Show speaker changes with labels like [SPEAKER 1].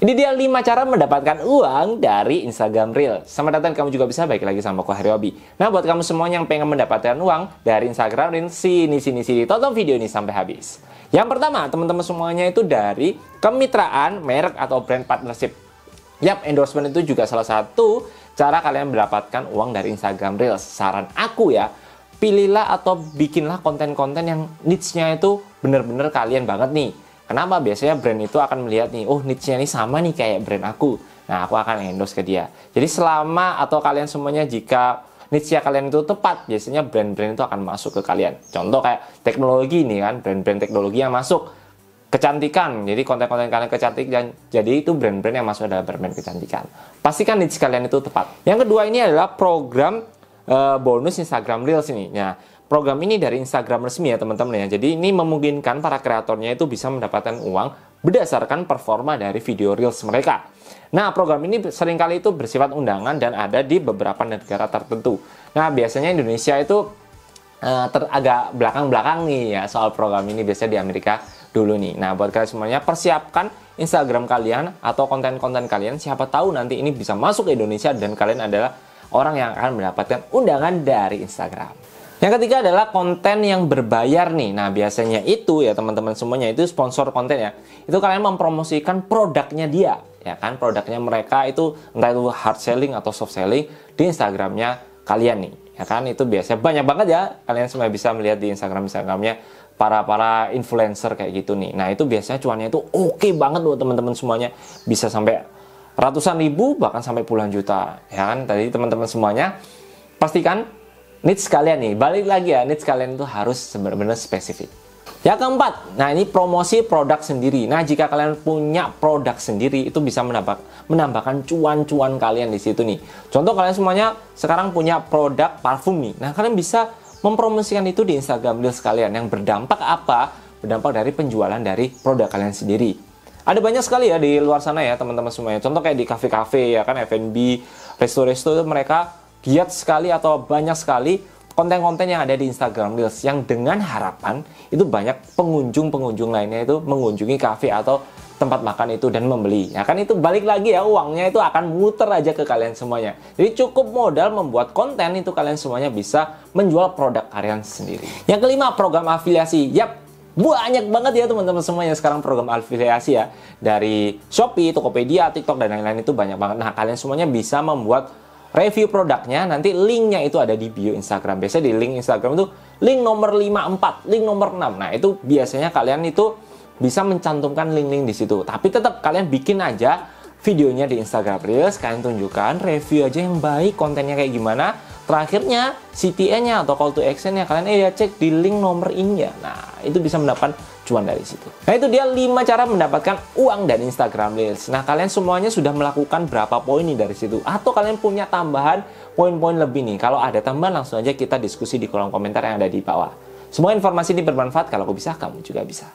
[SPEAKER 1] Ini dia 5 cara mendapatkan uang dari Instagram Reel. Selamat datang, kamu juga bisa baik lagi sama aku Haryobi. Nah, buat kamu semuanya yang pengen mendapatkan uang dari Instagram Reel, sini sini sini tonton video ini sampai habis. Yang pertama, teman-teman semuanya itu dari kemitraan merek atau brand partnership. Yap, endorsement itu juga salah satu cara kalian mendapatkan uang dari Instagram Reels. Saran aku ya, pilihlah atau bikinlah konten-konten yang niche-nya itu bener-bener kalian banget nih Kenapa? Biasanya brand itu akan melihat nih, oh niche-nya ini sama nih kayak brand aku. Nah, aku akan endorse ke dia. Jadi selama atau kalian semuanya jika niche kalian itu tepat, biasanya brand-brand itu akan masuk ke kalian. Contoh kayak teknologi nih kan, brand-brand teknologi yang masuk kecantikan. Jadi konten-konten kalian kecantik dan jadi itu brand-brand yang masuk adalah brand-brand kecantikan. Pastikan niche kalian itu tepat. Yang kedua ini adalah program eh, bonus Instagram Reels ini. Nah, program ini dari Instagram resmi ya teman-teman ya. Jadi ini memungkinkan para kreatornya itu bisa mendapatkan uang berdasarkan performa dari video Reels mereka. Nah, program ini seringkali itu bersifat undangan dan ada di beberapa negara tertentu. Nah, biasanya Indonesia itu uh, ter agak belakang-belakang nih ya soal program ini biasanya di Amerika dulu nih. Nah, buat kalian semuanya persiapkan Instagram kalian atau konten-konten kalian siapa tahu nanti ini bisa masuk ke Indonesia dan kalian adalah orang yang akan mendapatkan undangan dari Instagram. Yang ketiga adalah konten yang berbayar nih. Nah, biasanya itu ya teman-teman semuanya itu sponsor konten ya. Itu kalian mempromosikan produknya dia, ya kan? Produknya mereka itu entah itu hard selling atau soft selling di Instagramnya kalian nih. Ya kan itu biasanya banyak banget ya kalian semua bisa melihat di Instagram Instagramnya para para influencer kayak gitu nih. Nah itu biasanya cuannya itu oke okay banget loh teman-teman semuanya bisa sampai ratusan ribu bahkan sampai puluhan juta ya kan tadi teman-teman semuanya pastikan needs kalian nih, balik lagi ya, needs kalian itu harus benar-benar spesifik. Yang keempat, nah ini promosi produk sendiri. Nah, jika kalian punya produk sendiri itu bisa menambah, menambahkan cuan-cuan kalian di situ nih. Contoh kalian semuanya sekarang punya produk parfum nih. Nah, kalian bisa mempromosikan itu di Instagram Reels kalian yang berdampak apa? Berdampak dari penjualan dari produk kalian sendiri. Ada banyak sekali ya di luar sana ya teman-teman semuanya. Contoh kayak di kafe-kafe ya kan F&B, resto-resto itu mereka giat sekali atau banyak sekali konten-konten yang ada di Instagram Reels yang dengan harapan itu banyak pengunjung-pengunjung lainnya itu mengunjungi cafe atau tempat makan itu dan membeli. Ya kan itu balik lagi ya uangnya itu akan muter aja ke kalian semuanya. Jadi cukup modal membuat konten itu kalian semuanya bisa menjual produk kalian sendiri. Yang kelima program afiliasi. Yap, banyak banget ya teman-teman semuanya sekarang program afiliasi ya dari Shopee, Tokopedia, TikTok dan lain-lain itu banyak banget. Nah, kalian semuanya bisa membuat review produknya nanti linknya itu ada di bio Instagram biasanya di link Instagram itu link nomor 54 link nomor 6 nah itu biasanya kalian itu bisa mencantumkan link-link di situ tapi tetap kalian bikin aja videonya di Instagram Reels kalian tunjukkan review aja yang baik kontennya kayak gimana Terakhirnya CTN-nya atau call to action-nya kalian eh ya cek di link nomor ini ya. Nah, itu bisa mendapatkan cuan dari situ. Nah, itu dia 5 cara mendapatkan uang dari Instagram Reels. Nah, kalian semuanya sudah melakukan berapa poin nih dari situ atau kalian punya tambahan poin-poin lebih nih. Kalau ada tambahan langsung aja kita diskusi di kolom komentar yang ada di bawah. Semua informasi ini bermanfaat kalau aku bisa, kamu juga bisa.